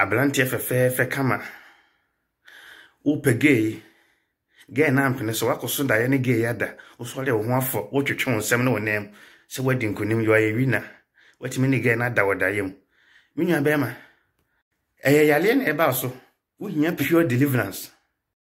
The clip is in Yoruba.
aberanteɛ fɛfɛɛfɛ kama wopɛ gay gay na ampene sɛ woakɔ so daeɛ ne gay ada wosɔre wo ho afɔ wotwetwe wo nsɛm ne wo nam sɛ woadi nkonim yɛayɛ wina woatumi ne gay no ada wɔ daeɛ mu me nua bɛrima ɛyɛ yareɛ na ɛbaa so wohia pure deliverance